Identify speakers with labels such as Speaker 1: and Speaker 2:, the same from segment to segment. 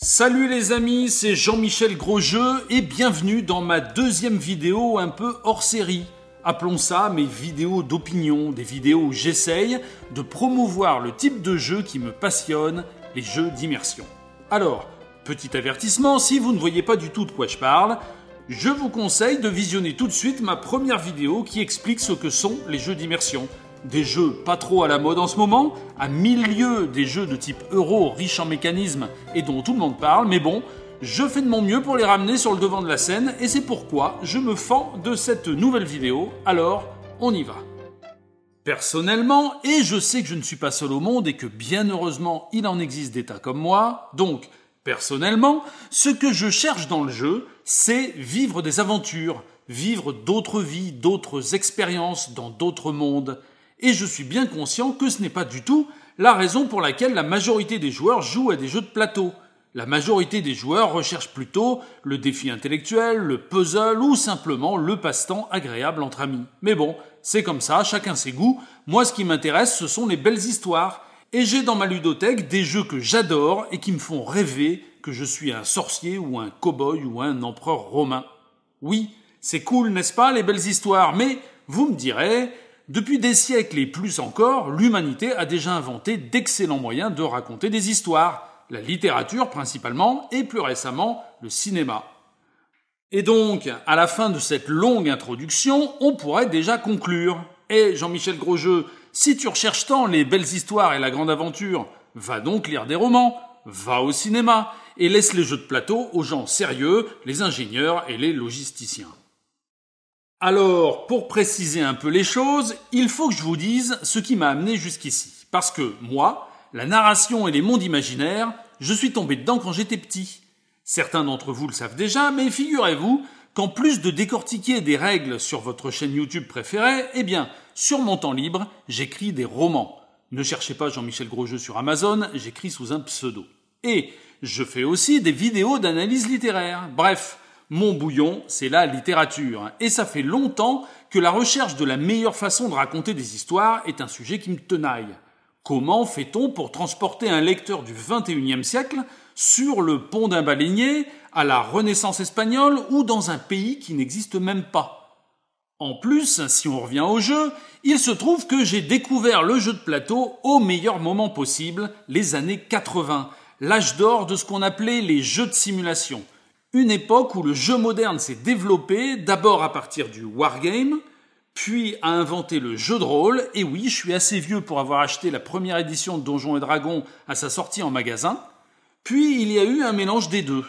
Speaker 1: Salut les amis, c'est Jean-Michel Grosjeu et bienvenue dans ma deuxième vidéo un peu hors série. Appelons ça mes vidéos d'opinion, des vidéos où j'essaye de promouvoir le type de jeu qui me passionne, les jeux d'immersion. Alors, petit avertissement, si vous ne voyez pas du tout de quoi je parle, je vous conseille de visionner tout de suite ma première vidéo qui explique ce que sont les jeux d'immersion des jeux pas trop à la mode en ce moment, à mille lieues des jeux de type euro riches en mécanismes et dont tout le monde parle, mais bon, je fais de mon mieux pour les ramener sur le devant de la scène et c'est pourquoi je me fends de cette nouvelle vidéo, alors on y va. Personnellement, et je sais que je ne suis pas seul au monde et que bien heureusement il en existe des tas comme moi, donc personnellement, ce que je cherche dans le jeu, c'est vivre des aventures, vivre d'autres vies, d'autres expériences dans d'autres mondes et je suis bien conscient que ce n'est pas du tout la raison pour laquelle la majorité des joueurs jouent à des jeux de plateau. La majorité des joueurs recherchent plutôt le défi intellectuel, le puzzle ou simplement le passe-temps agréable entre amis. Mais bon, c'est comme ça, chacun ses goûts. Moi, ce qui m'intéresse, ce sont les belles histoires. Et j'ai dans ma ludothèque des jeux que j'adore et qui me font rêver que je suis un sorcier ou un cow-boy ou un empereur romain. Oui, c'est cool, n'est-ce pas, les belles histoires, mais vous me direz, depuis des siècles et plus encore, l'humanité a déjà inventé d'excellents moyens de raconter des histoires, la littérature principalement, et plus récemment le cinéma. Et donc, à la fin de cette longue introduction, on pourrait déjà conclure. Eh Jean-Michel Grosjeu, si tu recherches tant les belles histoires et la grande aventure, va donc lire des romans, va au cinéma, et laisse les jeux de plateau aux gens sérieux, les ingénieurs et les logisticiens. Alors, pour préciser un peu les choses, il faut que je vous dise ce qui m'a amené jusqu'ici. Parce que moi, la narration et les mondes imaginaires, je suis tombé dedans quand j'étais petit. Certains d'entre vous le savent déjà, mais figurez-vous qu'en plus de décortiquer des règles sur votre chaîne YouTube préférée, eh bien, sur mon temps libre, j'écris des romans. Ne cherchez pas Jean-Michel Grosjeu sur Amazon, j'écris sous un pseudo. Et je fais aussi des vidéos d'analyse littéraire. Bref, mon bouillon, c'est la littérature. Et ça fait longtemps que la recherche de la meilleure façon de raconter des histoires est un sujet qui me tenaille. Comment fait-on pour transporter un lecteur du XXIe siècle sur le pont d'un baleinier, à la Renaissance espagnole ou dans un pays qui n'existe même pas en plus, si on revient au jeu, il se trouve que j'ai découvert le jeu de plateau au meilleur moment possible, les années 80, l'âge d'or de ce qu'on appelait les jeux de simulation une époque où le jeu moderne s'est développé d'abord à partir du wargame, puis a inventé le jeu de rôle, et oui, je suis assez vieux pour avoir acheté la première édition de Donjons et Dragons à sa sortie en magasin, puis il y a eu un mélange des deux.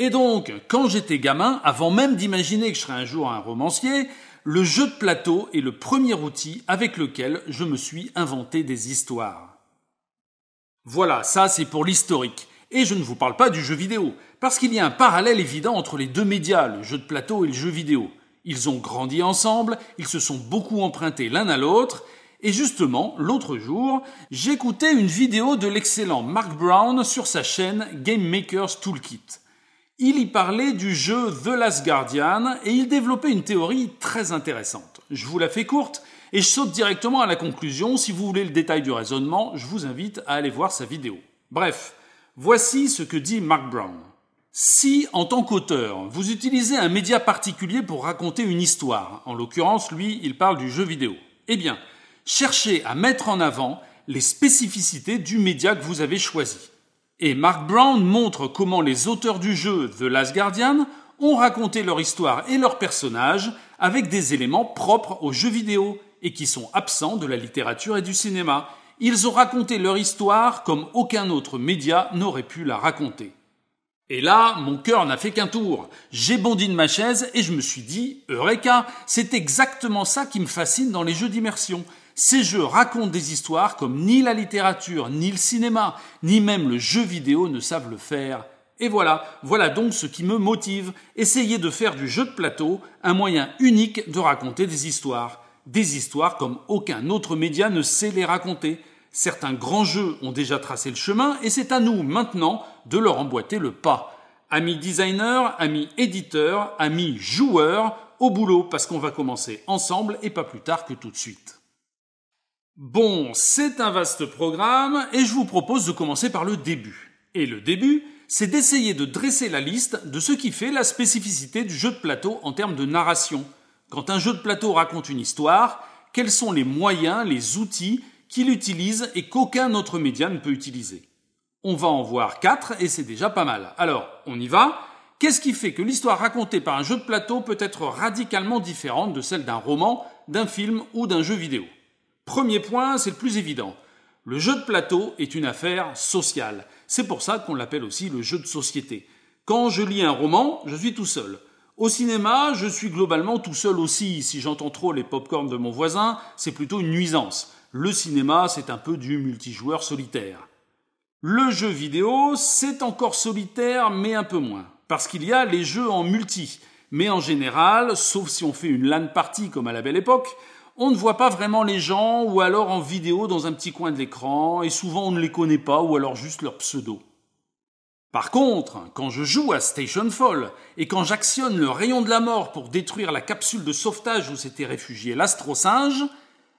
Speaker 1: Et donc, quand j'étais gamin, avant même d'imaginer que je serais un jour un romancier, le jeu de plateau est le premier outil avec lequel je me suis inventé des histoires. Voilà, ça c'est pour l'historique. Et je ne vous parle pas du jeu vidéo, parce qu'il y a un parallèle évident entre les deux médias, le jeu de plateau et le jeu vidéo. Ils ont grandi ensemble, ils se sont beaucoup empruntés l'un à l'autre, et justement, l'autre jour, j'écoutais une vidéo de l'excellent Mark Brown sur sa chaîne Game Maker's Toolkit. Il y parlait du jeu The Last Guardian et il développait une théorie très intéressante. Je vous la fais courte et je saute directement à la conclusion. Si vous voulez le détail du raisonnement, je vous invite à aller voir sa vidéo. Bref, Voici ce que dit Mark Brown. Si, en tant qu'auteur, vous utilisez un média particulier pour raconter une histoire, en l'occurrence, lui, il parle du jeu vidéo, eh bien, cherchez à mettre en avant les spécificités du média que vous avez choisi. Et Mark Brown montre comment les auteurs du jeu The Last Guardian ont raconté leur histoire et leurs personnages avec des éléments propres aux jeux vidéo et qui sont absents de la littérature et du cinéma, ils ont raconté leur histoire comme aucun autre média n'aurait pu la raconter. Et là, mon cœur n'a fait qu'un tour. J'ai bondi de ma chaise et je me suis dit, Eureka, c'est exactement ça qui me fascine dans les jeux d'immersion. Ces jeux racontent des histoires comme ni la littérature, ni le cinéma, ni même le jeu vidéo ne savent le faire. Et voilà, voilà donc ce qui me motive, essayer de faire du jeu de plateau un moyen unique de raconter des histoires. Des histoires comme aucun autre média ne sait les raconter. Certains grands jeux ont déjà tracé le chemin et c'est à nous maintenant de leur emboîter le pas. Amis designers, amis éditeurs, amis joueurs, au boulot parce qu'on va commencer ensemble et pas plus tard que tout de suite. Bon, c'est un vaste programme et je vous propose de commencer par le début. Et le début, c'est d'essayer de dresser la liste de ce qui fait la spécificité du jeu de plateau en termes de narration – quand un jeu de plateau raconte une histoire, quels sont les moyens, les outils qu'il utilise et qu'aucun autre média ne peut utiliser On va en voir quatre et c'est déjà pas mal. Alors, on y va. Qu'est-ce qui fait que l'histoire racontée par un jeu de plateau peut être radicalement différente de celle d'un roman, d'un film ou d'un jeu vidéo Premier point, c'est le plus évident. Le jeu de plateau est une affaire sociale. C'est pour ça qu'on l'appelle aussi le jeu de société. Quand je lis un roman, je suis tout seul. Au cinéma, je suis globalement tout seul aussi. Si j'entends trop les pop-corns de mon voisin, c'est plutôt une nuisance. Le cinéma, c'est un peu du multijoueur solitaire. Le jeu vidéo, c'est encore solitaire, mais un peu moins. Parce qu'il y a les jeux en multi. Mais en général, sauf si on fait une LAN party comme à la belle époque, on ne voit pas vraiment les gens ou alors en vidéo dans un petit coin de l'écran et souvent on ne les connaît pas ou alors juste leur pseudo. Par contre, quand je joue à Station Fall et quand j'actionne le rayon de la mort pour détruire la capsule de sauvetage où s'était réfugié l'astro-singe,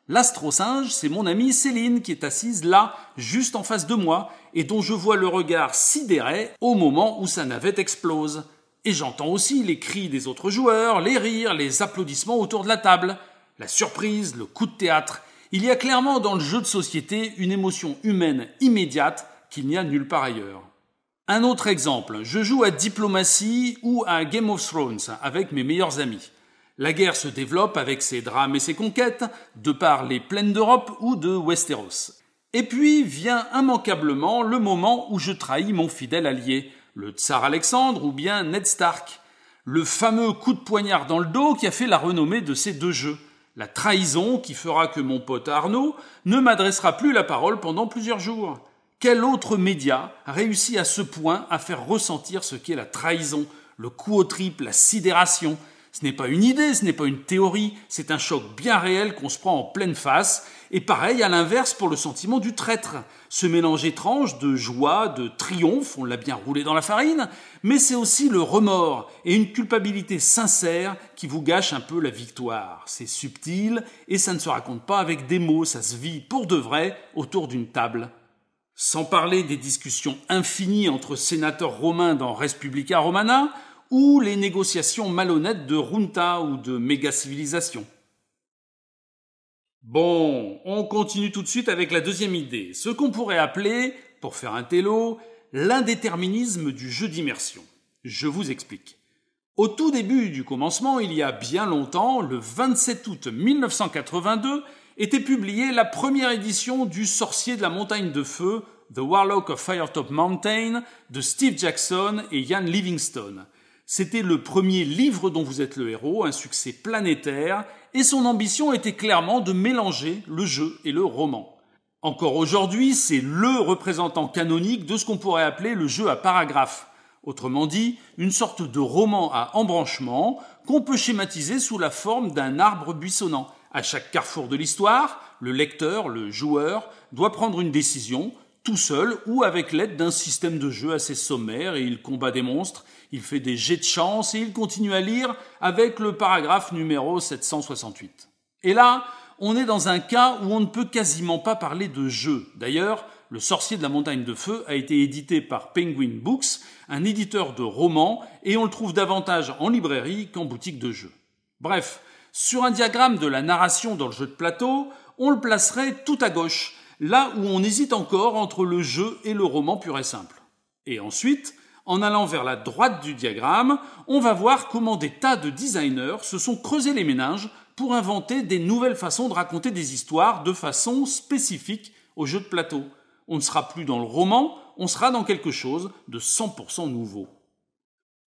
Speaker 1: l'astro-singe, c'est mon amie Céline qui est assise là, juste en face de moi, et dont je vois le regard sidéré au moment où sa navette explose. Et j'entends aussi les cris des autres joueurs, les rires, les applaudissements autour de la table, la surprise, le coup de théâtre. Il y a clairement dans le jeu de société une émotion humaine immédiate qu'il n'y a nulle part ailleurs. Un autre exemple, je joue à Diplomatie ou à Game of Thrones avec mes meilleurs amis. La guerre se développe avec ses drames et ses conquêtes, de par les plaines d'Europe ou de Westeros. Et puis vient immanquablement le moment où je trahis mon fidèle allié, le tsar Alexandre ou bien Ned Stark. Le fameux coup de poignard dans le dos qui a fait la renommée de ces deux jeux. La trahison qui fera que mon pote Arnaud ne m'adressera plus la parole pendant plusieurs jours. Quel autre média réussit à ce point à faire ressentir ce qu'est la trahison, le coup au triple, la sidération Ce n'est pas une idée, ce n'est pas une théorie, c'est un choc bien réel qu'on se prend en pleine face. Et pareil à l'inverse pour le sentiment du traître. Ce mélange étrange de joie, de triomphe, on l'a bien roulé dans la farine, mais c'est aussi le remords et une culpabilité sincère qui vous gâche un peu la victoire. C'est subtil et ça ne se raconte pas avec des mots, ça se vit pour de vrai autour d'une table sans parler des discussions infinies entre sénateurs romains dans Respublica Romana ou les négociations malhonnêtes de Runta » ou de méga-civilisation. Bon, on continue tout de suite avec la deuxième idée, ce qu'on pourrait appeler, pour faire un télo, l'indéterminisme du jeu d'immersion. Je vous explique. Au tout début du commencement, il y a bien longtemps, le 27 août 1982, était publiée la première édition du Sorcier de la Montagne de Feu, The Warlock of Firetop Mountain, de Steve Jackson et Ian Livingstone. C'était le premier livre dont vous êtes le héros, un succès planétaire, et son ambition était clairement de mélanger le jeu et le roman. Encore aujourd'hui, c'est le représentant canonique de ce qu'on pourrait appeler le jeu à paragraphes, autrement dit, une sorte de roman à embranchement qu'on peut schématiser sous la forme d'un arbre buissonnant, à chaque carrefour de l'histoire, le lecteur, le joueur, doit prendre une décision, tout seul ou avec l'aide d'un système de jeu assez sommaire, et il combat des monstres, il fait des jets de chance et il continue à lire avec le paragraphe numéro 768. Et là, on est dans un cas où on ne peut quasiment pas parler de jeu. D'ailleurs, Le sorcier de la montagne de feu a été édité par Penguin Books, un éditeur de romans, et on le trouve davantage en librairie qu'en boutique de jeux. Bref, sur un diagramme de la narration dans le jeu de plateau, on le placerait tout à gauche, là où on hésite encore entre le jeu et le roman pur et simple. Et ensuite, en allant vers la droite du diagramme, on va voir comment des tas de designers se sont creusés les méninges pour inventer des nouvelles façons de raconter des histoires de façon spécifique au jeu de plateau. On ne sera plus dans le roman, on sera dans quelque chose de 100% nouveau.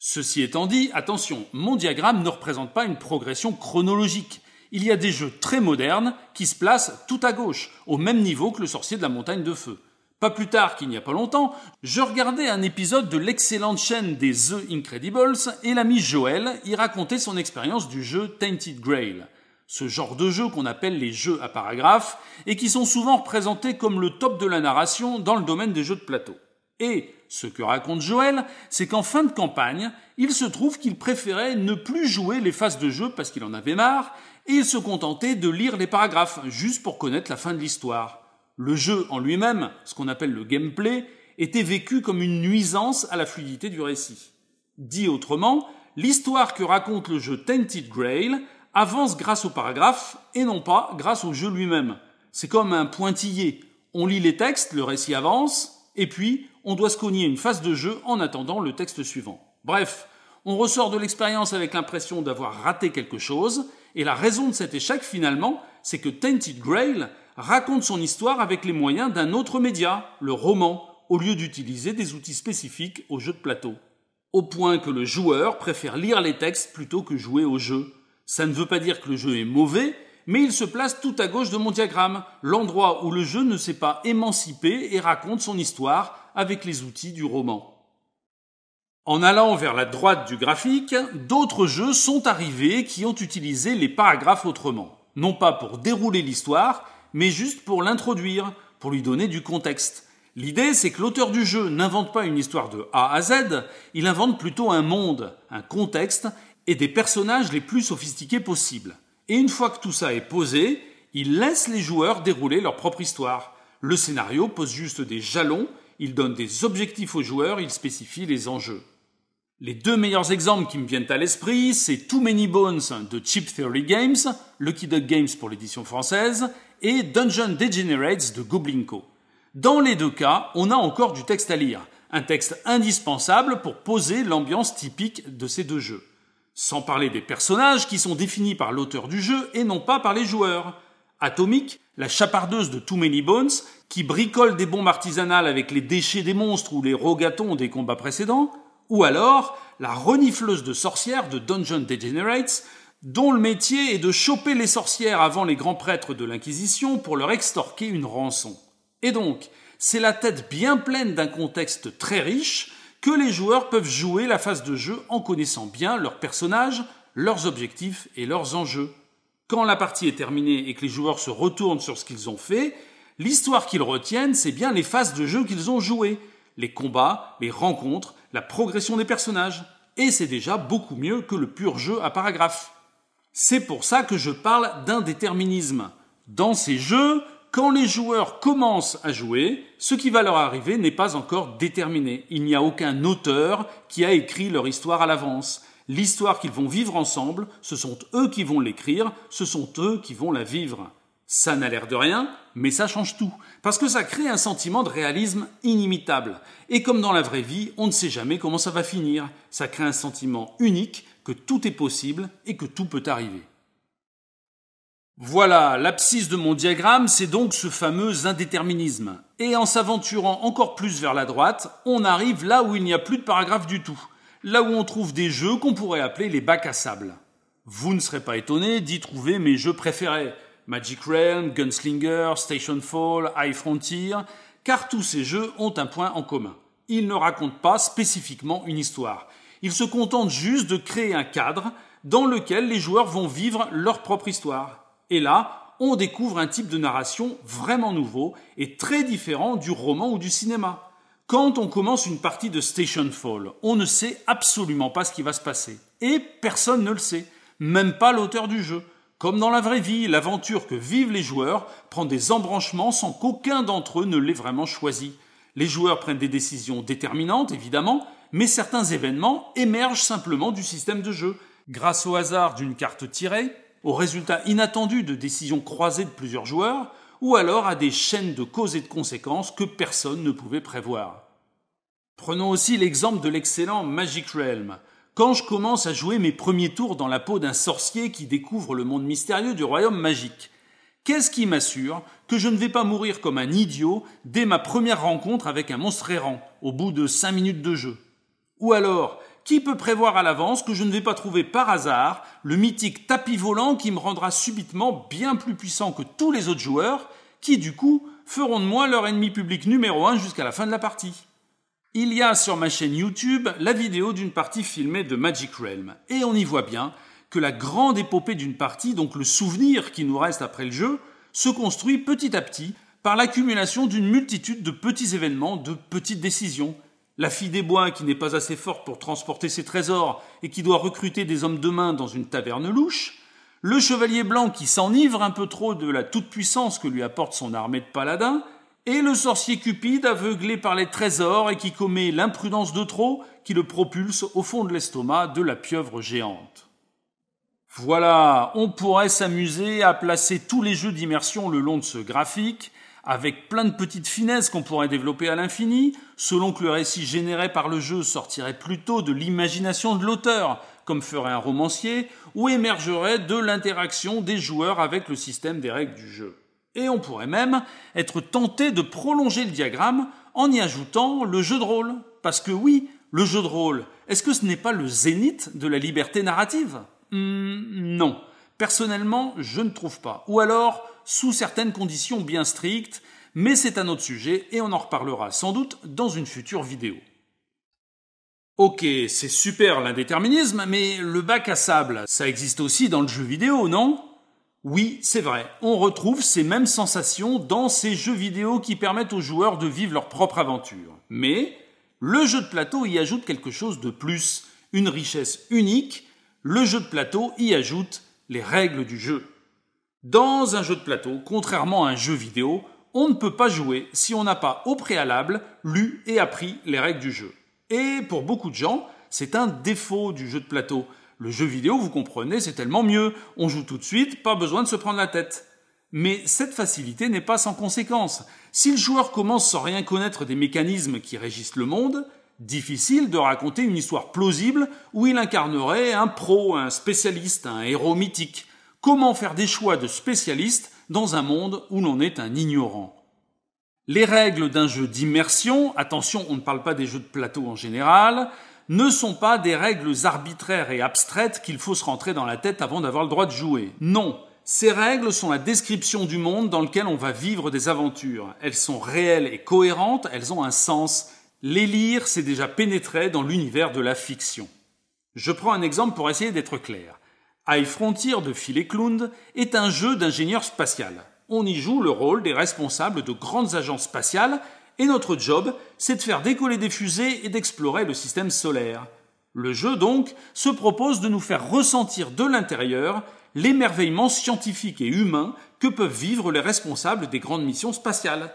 Speaker 1: Ceci étant dit, attention, mon diagramme ne représente pas une progression chronologique. Il y a des jeux très modernes qui se placent tout à gauche, au même niveau que le sorcier de la montagne de feu. Pas plus tard qu'il n'y a pas longtemps, je regardais un épisode de l'excellente chaîne des The Incredibles et l'ami Joël y racontait son expérience du jeu Tainted Grail. Ce genre de jeu qu'on appelle les jeux à paragraphes et qui sont souvent représentés comme le top de la narration dans le domaine des jeux de plateau. Et ce que raconte Joël, c'est qu'en fin de campagne, il se trouve qu'il préférait ne plus jouer les phases de jeu parce qu'il en avait marre, et il se contentait de lire les paragraphes, juste pour connaître la fin de l'histoire. Le jeu en lui-même, ce qu'on appelle le gameplay, était vécu comme une nuisance à la fluidité du récit. Dit autrement, l'histoire que raconte le jeu Tainted Grail avance grâce aux paragraphes et non pas grâce au jeu lui-même. C'est comme un pointillé. On lit les textes, le récit avance, et puis on doit se cogner une phase de jeu en attendant le texte suivant. Bref, on ressort de l'expérience avec l'impression d'avoir raté quelque chose, et la raison de cet échec finalement, c'est que Tainted Grail raconte son histoire avec les moyens d'un autre média, le roman, au lieu d'utiliser des outils spécifiques au jeu de plateau. Au point que le joueur préfère lire les textes plutôt que jouer au jeu. Ça ne veut pas dire que le jeu est mauvais, mais il se place tout à gauche de mon diagramme, l'endroit où le jeu ne s'est pas émancipé et raconte son histoire avec les outils du roman. En allant vers la droite du graphique, d'autres jeux sont arrivés qui ont utilisé les paragraphes autrement, non pas pour dérouler l'histoire, mais juste pour l'introduire, pour lui donner du contexte. L'idée, c'est que l'auteur du jeu n'invente pas une histoire de A à Z, il invente plutôt un monde, un contexte et des personnages les plus sophistiqués possibles. Et une fois que tout ça est posé, il laisse les joueurs dérouler leur propre histoire. Le scénario pose juste des jalons, il donne des objectifs aux joueurs, il spécifie les enjeux. Les deux meilleurs exemples qui me viennent à l'esprit, c'est Too Many Bones de Chip Theory Games, Lucky Duck Games pour l'édition française, et Dungeon Degenerates de Goblinko. Dans les deux cas, on a encore du texte à lire, un texte indispensable pour poser l'ambiance typique de ces deux jeux. Sans parler des personnages qui sont définis par l'auteur du jeu et non pas par les joueurs. Atomique, la chapardeuse de Too Many Bones, qui bricole des bombes artisanales avec les déchets des monstres ou les rogatons des combats précédents, ou alors la renifleuse de sorcières de Dungeon Degenerates, dont le métier est de choper les sorcières avant les grands prêtres de l'Inquisition pour leur extorquer une rançon. Et donc, c'est la tête bien pleine d'un contexte très riche, que les joueurs peuvent jouer la phase de jeu en connaissant bien leurs personnages, leurs objectifs et leurs enjeux. Quand la partie est terminée et que les joueurs se retournent sur ce qu'ils ont fait, l'histoire qu'ils retiennent, c'est bien les phases de jeu qu'ils ont jouées, les combats, les rencontres, la progression des personnages. Et c'est déjà beaucoup mieux que le pur jeu à paragraphe. C'est pour ça que je parle d'indéterminisme. Dans ces jeux, quand les joueurs commencent à jouer, ce qui va leur arriver n'est pas encore déterminé. Il n'y a aucun auteur qui a écrit leur histoire à l'avance. L'histoire qu'ils vont vivre ensemble, ce sont eux qui vont l'écrire, ce sont eux qui vont la vivre. Ça n'a l'air de rien, mais ça change tout, parce que ça crée un sentiment de réalisme inimitable. Et comme dans la vraie vie, on ne sait jamais comment ça va finir. Ça crée un sentiment unique que tout est possible et que tout peut arriver. Voilà, l'abscisse de mon diagramme, c'est donc ce fameux indéterminisme. Et en s'aventurant encore plus vers la droite, on arrive là où il n'y a plus de paragraphe du tout, là où on trouve des jeux qu'on pourrait appeler les bacs à sable. Vous ne serez pas étonné d'y trouver mes jeux préférés, Magic Realm, Gunslinger, Station Fall, High Frontier, car tous ces jeux ont un point en commun. Ils ne racontent pas spécifiquement une histoire. Ils se contentent juste de créer un cadre dans lequel les joueurs vont vivre leur propre histoire. Et là, on découvre un type de narration vraiment nouveau et très différent du roman ou du cinéma. Quand on commence une partie de Station Fall, on ne sait absolument pas ce qui va se passer. Et personne ne le sait, même pas l'auteur du jeu. Comme dans la vraie vie, l'aventure que vivent les joueurs prend des embranchements sans qu'aucun d'entre eux ne l'ait vraiment choisi. Les joueurs prennent des décisions déterminantes, évidemment, mais certains événements émergent simplement du système de jeu, grâce au hasard d'une carte tirée, aux résultats inattendus de décisions croisées de plusieurs joueurs, ou alors à des chaînes de causes et de conséquences que personne ne pouvait prévoir. Prenons aussi l'exemple de l'excellent Magic Realm. Quand je commence à jouer mes premiers tours dans la peau d'un sorcier qui découvre le monde mystérieux du royaume magique, qu'est-ce qui m'assure que je ne vais pas mourir comme un idiot dès ma première rencontre avec un monstre errant, au bout de 5 minutes de jeu Ou alors, qui peut prévoir à l'avance que je ne vais pas trouver par hasard le mythique tapis volant qui me rendra subitement bien plus puissant que tous les autres joueurs, qui du coup feront de moi leur ennemi public numéro 1 jusqu'à la fin de la partie Il y a sur ma chaîne YouTube la vidéo d'une partie filmée de Magic Realm, et on y voit bien que la grande épopée d'une partie, donc le souvenir qui nous reste après le jeu, se construit petit à petit par l'accumulation d'une multitude de petits événements, de petites décisions, la fille des bois, qui n'est pas assez forte pour transporter ses trésors et qui doit recruter des hommes de main dans une taverne louche, le chevalier blanc qui s'enivre un peu trop de la toute-puissance que lui apporte son armée de paladins, et le sorcier cupide aveuglé par les trésors et qui commet l'imprudence de trop qui le propulse au fond de l'estomac de la pieuvre géante. Voilà, on pourrait s'amuser à placer tous les jeux d'immersion le long de ce graphique, avec plein de petites finesses qu'on pourrait développer à l'infini, selon que le récit généré par le jeu sortirait plutôt de l'imagination de l'auteur, comme ferait un romancier, ou émergerait de l'interaction des joueurs avec le système des règles du jeu. Et on pourrait même être tenté de prolonger le diagramme en y ajoutant le jeu de rôle. Parce que oui, le jeu de rôle, est-ce que ce n'est pas le zénith de la liberté narrative hmm, Non. Personnellement, je ne trouve pas. Ou alors, sous certaines conditions bien strictes, mais c'est un autre sujet et on en reparlera sans doute dans une future vidéo. Ok, c'est super l'indéterminisme, mais le bac à sable, ça existe aussi dans le jeu vidéo, non Oui, c'est vrai, on retrouve ces mêmes sensations dans ces jeux vidéo qui permettent aux joueurs de vivre leur propre aventure. Mais le jeu de plateau y ajoute quelque chose de plus, une richesse unique, le jeu de plateau y ajoute les règles du jeu. Dans un jeu de plateau, contrairement à un jeu vidéo, on ne peut pas jouer si on n'a pas au préalable lu et appris les règles du jeu. Et pour beaucoup de gens, c'est un défaut du jeu de plateau. Le jeu vidéo, vous comprenez, c'est tellement mieux. On joue tout de suite, pas besoin de se prendre la tête. Mais cette facilité n'est pas sans conséquence. Si le joueur commence sans rien connaître des mécanismes qui régissent le monde, difficile de raconter une histoire plausible où il incarnerait un pro, un spécialiste, un héros mythique. Comment faire des choix de spécialiste dans un monde où l'on est un ignorant. Les règles d'un jeu d'immersion, attention, on ne parle pas des jeux de plateau en général, ne sont pas des règles arbitraires et abstraites qu'il faut se rentrer dans la tête avant d'avoir le droit de jouer. Non, ces règles sont la description du monde dans lequel on va vivre des aventures. Elles sont réelles et cohérentes, elles ont un sens. Les lire, c'est déjà pénétrer dans l'univers de la fiction. Je prends un exemple pour essayer d'être clair. High Frontier de Phil Clund est un jeu d'ingénieur spatial. On y joue le rôle des responsables de grandes agences spatiales et notre job, c'est de faire décoller des fusées et d'explorer le système solaire. Le jeu, donc, se propose de nous faire ressentir de l'intérieur l'émerveillement scientifique et humain que peuvent vivre les responsables des grandes missions spatiales.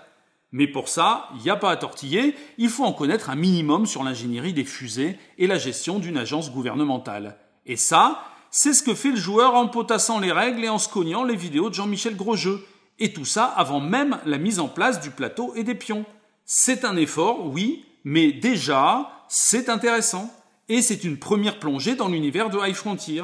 Speaker 1: Mais pour ça, il n'y a pas à tortiller, il faut en connaître un minimum sur l'ingénierie des fusées et la gestion d'une agence gouvernementale. Et ça, c'est ce que fait le joueur en potassant les règles et en scognant les vidéos de Jean-Michel Grosjeu. Et tout ça avant même la mise en place du plateau et des pions. C'est un effort, oui, mais déjà, c'est intéressant. Et c'est une première plongée dans l'univers de High Frontier.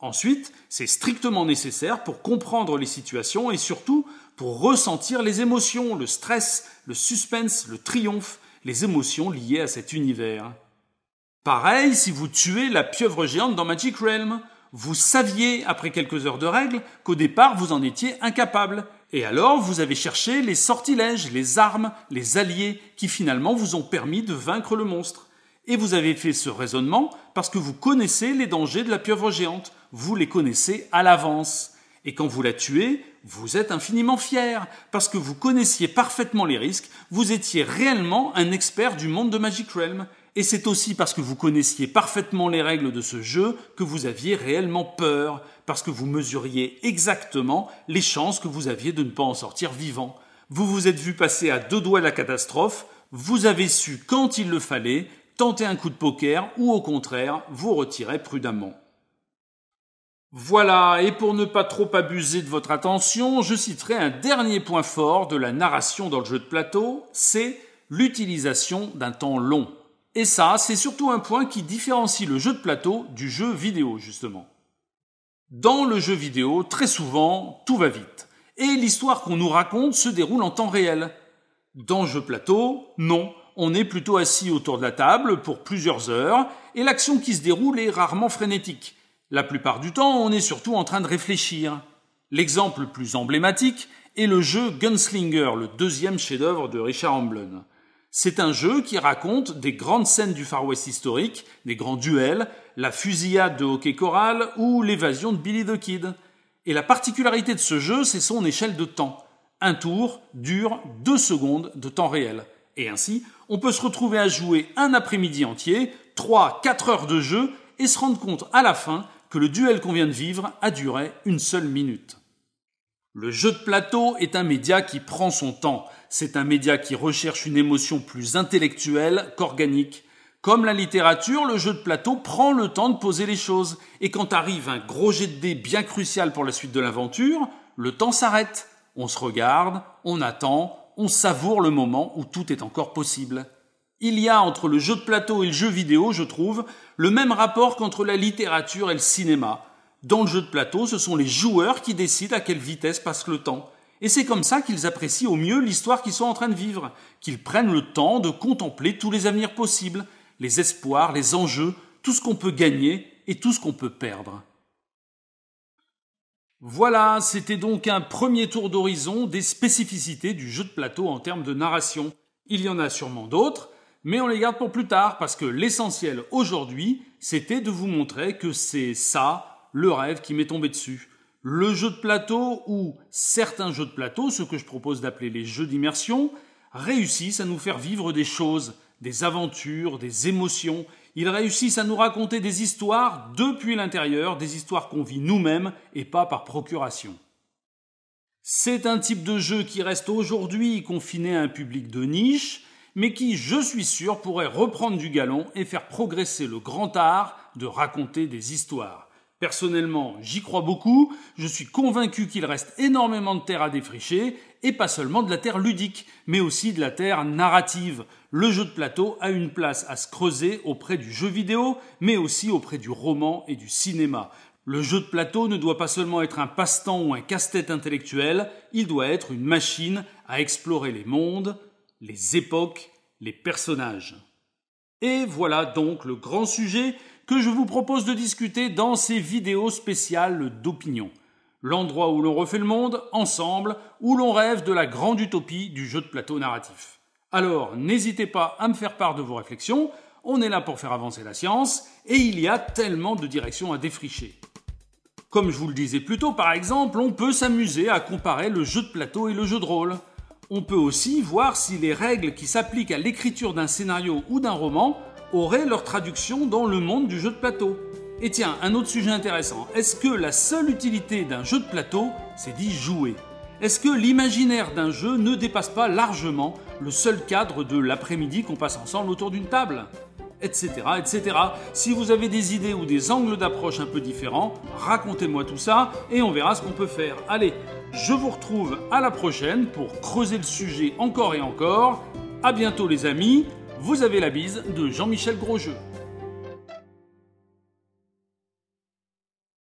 Speaker 1: Ensuite, c'est strictement nécessaire pour comprendre les situations et surtout pour ressentir les émotions, le stress, le suspense, le triomphe, les émotions liées à cet univers. Pareil si vous tuez la pieuvre géante dans Magic Realm. Vous saviez, après quelques heures de règles, qu'au départ vous en étiez incapable. Et alors vous avez cherché les sortilèges, les armes, les alliés, qui finalement vous ont permis de vaincre le monstre. Et vous avez fait ce raisonnement parce que vous connaissez les dangers de la pieuvre géante. Vous les connaissez à l'avance. Et quand vous la tuez, vous êtes infiniment fier, parce que vous connaissiez parfaitement les risques, vous étiez réellement un expert du monde de Magic Realm, et c'est aussi parce que vous connaissiez parfaitement les règles de ce jeu que vous aviez réellement peur, parce que vous mesuriez exactement les chances que vous aviez de ne pas en sortir vivant. Vous vous êtes vu passer à deux doigts la catastrophe, vous avez su, quand il le fallait, tenter un coup de poker ou au contraire, vous retirer prudemment. Voilà, et pour ne pas trop abuser de votre attention, je citerai un dernier point fort de la narration dans le jeu de plateau, c'est l'utilisation d'un temps long. Et ça, c'est surtout un point qui différencie le jeu de plateau du jeu vidéo, justement. Dans le jeu vidéo, très souvent, tout va vite. Et l'histoire qu'on nous raconte se déroule en temps réel. Dans le jeu plateau, non. On est plutôt assis autour de la table pour plusieurs heures, et l'action qui se déroule est rarement frénétique. La plupart du temps, on est surtout en train de réfléchir. L'exemple le plus emblématique est le jeu Gunslinger, le deuxième chef-d'œuvre de Richard hamblen c'est un jeu qui raconte des grandes scènes du Far West historique, des grands duels, la fusillade de hockey choral ou l'évasion de Billy the Kid. Et la particularité de ce jeu, c'est son échelle de temps. Un tour dure deux secondes de temps réel. Et ainsi, on peut se retrouver à jouer un après-midi entier, trois, quatre heures de jeu, et se rendre compte à la fin que le duel qu'on vient de vivre a duré une seule minute. Le jeu de plateau est un média qui prend son temps. C'est un média qui recherche une émotion plus intellectuelle qu'organique. Comme la littérature, le jeu de plateau prend le temps de poser les choses. Et quand arrive un gros jet de dés bien crucial pour la suite de l'aventure, le temps s'arrête. On se regarde, on attend, on savoure le moment où tout est encore possible. Il y a entre le jeu de plateau et le jeu vidéo, je trouve, le même rapport qu'entre la littérature et le cinéma. Dans le jeu de plateau, ce sont les joueurs qui décident à quelle vitesse passe le temps. Et c'est comme ça qu'ils apprécient au mieux l'histoire qu'ils sont en train de vivre, qu'ils prennent le temps de contempler tous les avenirs possibles, les espoirs, les enjeux, tout ce qu'on peut gagner et tout ce qu'on peut perdre. Voilà, c'était donc un premier tour d'horizon des spécificités du jeu de plateau en termes de narration. Il y en a sûrement d'autres, mais on les garde pour plus tard parce que l'essentiel aujourd'hui, c'était de vous montrer que c'est ça le rêve qui m'est tombé dessus. Le jeu de plateau ou certains jeux de plateau, ce que je propose d'appeler les jeux d'immersion, réussissent à nous faire vivre des choses, des aventures, des émotions. Ils réussissent à nous raconter des histoires depuis l'intérieur, des histoires qu'on vit nous-mêmes et pas par procuration. C'est un type de jeu qui reste aujourd'hui confiné à un public de niche, mais qui, je suis sûr, pourrait reprendre du galon et faire progresser le grand art de raconter des histoires. Personnellement, j'y crois beaucoup, je suis convaincu qu'il reste énormément de terre à défricher, et pas seulement de la terre ludique, mais aussi de la terre narrative. Le jeu de plateau a une place à se creuser auprès du jeu vidéo, mais aussi auprès du roman et du cinéma. Le jeu de plateau ne doit pas seulement être un passe-temps ou un casse-tête intellectuel, il doit être une machine à explorer les mondes, les époques, les personnages. Et voilà donc le grand sujet que je vous propose de discuter dans ces vidéos spéciales d'opinion. L'endroit où l'on refait le monde, ensemble, où l'on rêve de la grande utopie du jeu de plateau narratif. Alors, n'hésitez pas à me faire part de vos réflexions, on est là pour faire avancer la science, et il y a tellement de directions à défricher. Comme je vous le disais plus tôt, par exemple, on peut s'amuser à comparer le jeu de plateau et le jeu de rôle. On peut aussi voir si les règles qui s'appliquent à l'écriture d'un scénario ou d'un roman auraient leur traduction dans le monde du jeu de plateau. Et tiens, un autre sujet intéressant. Est-ce que la seule utilité d'un jeu de plateau, c'est d'y jouer Est-ce que l'imaginaire d'un jeu ne dépasse pas largement le seul cadre de l'après-midi qu'on passe ensemble autour d'une table Etc, etc. Si vous avez des idées ou des angles d'approche un peu différents, racontez-moi tout ça et on verra ce qu'on peut faire. Allez, je vous retrouve à la prochaine pour creuser le sujet encore et encore. A bientôt les amis, vous avez la bise de Jean-Michel Grosjeu.